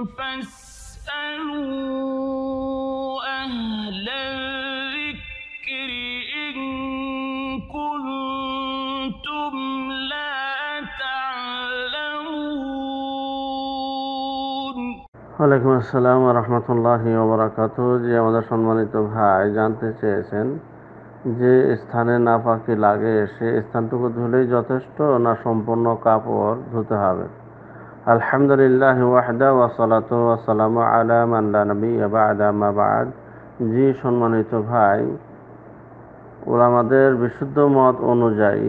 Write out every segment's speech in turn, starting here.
ওয়ালাইকুম আসসালাম রহমতুল্লাহি ওবরাকাত যে আমাদের সম্মানিত ভাই জানতে চেয়েছেন যে স্থানে নাপাকি লাগে সে স্থানটুকু ধুলেই যথেষ্ট না সম্পূর্ণ কাপড় ধুতে হবে আলহামদুলিল্লাহ ওয়াহদা ওয়াসালাত ওয়াসালাম আলা মাল্লা নবী আবাদা মাবাদ জি সম্মানিত ভাই ওলামাদের বিশুদ্ধ মত অনুযায়ী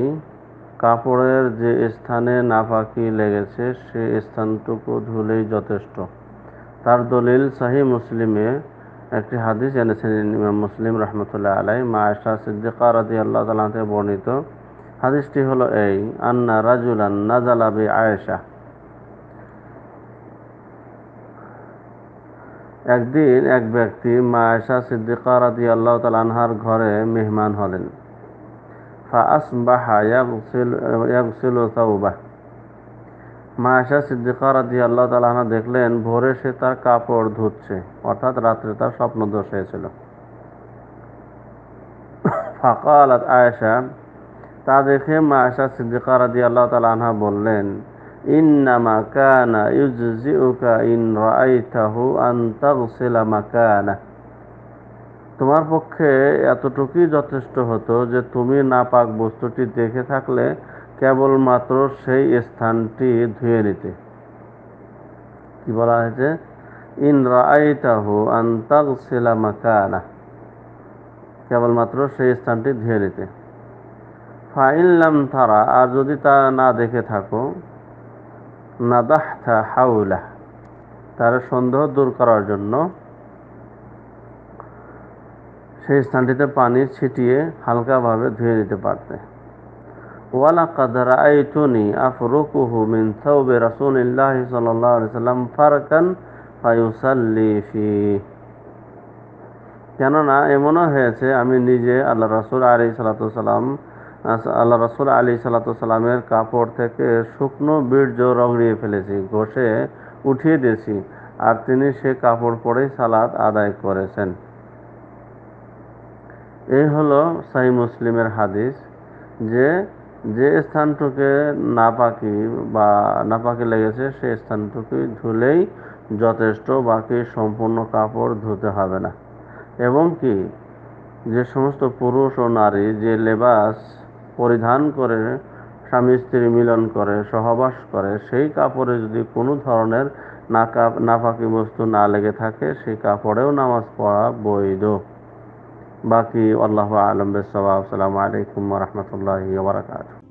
কাপড়ের যে স্থানে নাফাকি লেগেছে সে স্থানটুকু ধুলেই যথেষ্ট তার দলিল সাহি মুসলিমে একটি হাদিস এনেছেন ইমাম মুসলিম রহমতুল্লাহ আলাই মা আশা সিদ্দিকা রাজি আল্লাহ তালাতে বর্ণিত হাদিসটি হলো এই আন্না রাজুল আন্না জালাবি আয়েশা একদিন এক ব্যক্তি মায়েশা সিদ্দিকা রাজি আল্লাহ তালহার আনহার ঘরে মেহমান হলেন ফাসবাহা সিদ্দিকা রাজি আল্লাহ তালহা আনহা দেখলেন ভোরে সে তার কাপড় ধুচ্ছে অর্থাৎ রাত্রে তার স্বপ্ন দোষ হয়েছিল ফাকালাত আয়সা তা দেখে মায়েশা সিদ্দিকা রাজি আল্লাহ তালহা আনহা বললেন তোমার পক্ষে এতটুকুই যথেষ্ট হতো যে তুমি নাপাক বস্তুটি দেখে থাকলে কেবলমাত্র সেই স্থানটি ধুয়ে নিতে কি বলা হয়েছে কেবলমাত্র সেই স্থানটি ধুয়ে নিতে ফাইনলাম তারা আর যদি তা না দেখে থাকো হাউলা তার সন্দেহ দূর করার জন্য সেই স্থানটিতে পানি ছিটিয়ে হালকাভাবে ধুয়ে দিতে পারতে ওয়ালা কাদারা আইতুনি আফরুকুহু মিন সাল্লাল্লাহু আলাইহি সাল্লাম ফারকান ফায়ুসাল্লি ফি কেননা এমনও হয়েছে আমি নিজে আল্লাহ রাসূল আলাইহিস সাল্লাম আল্লাহ রসুল আলী সাল্লাতামের কাপড় থেকে শুকনো বীর্য রগড়িয়ে ফেলেছি ঘষে উঠিয়ে দিয়েছি আর তিনি সে কাপড় পরেই সালাদ আদায় করেছেন এই হলো সাই মুসলিমের হাদিস যে যে স্থানটুকে নাপাকি বা নাপাকি লেগেছে সে স্থানটুকু ধুলেই যথেষ্ট বাকি সম্পূর্ণ কাপড় ধুতে হবে না এবং কি যে সমস্ত পুরুষ ও নারী যে লেবাস পরিধান করে স্বামী স্ত্রী মিলন করে সহবাস করে সেই কাপড়ে যদি কোনো ধরনের নাকা নাফাকি বস্তু না লেগে থাকে সেই কাপড়েও নামাজ পড়া বৈধ বাকি আল্লাহ আলম বেসবাব সালামু আলাইকুম রহমতুল্লাহ বারকাত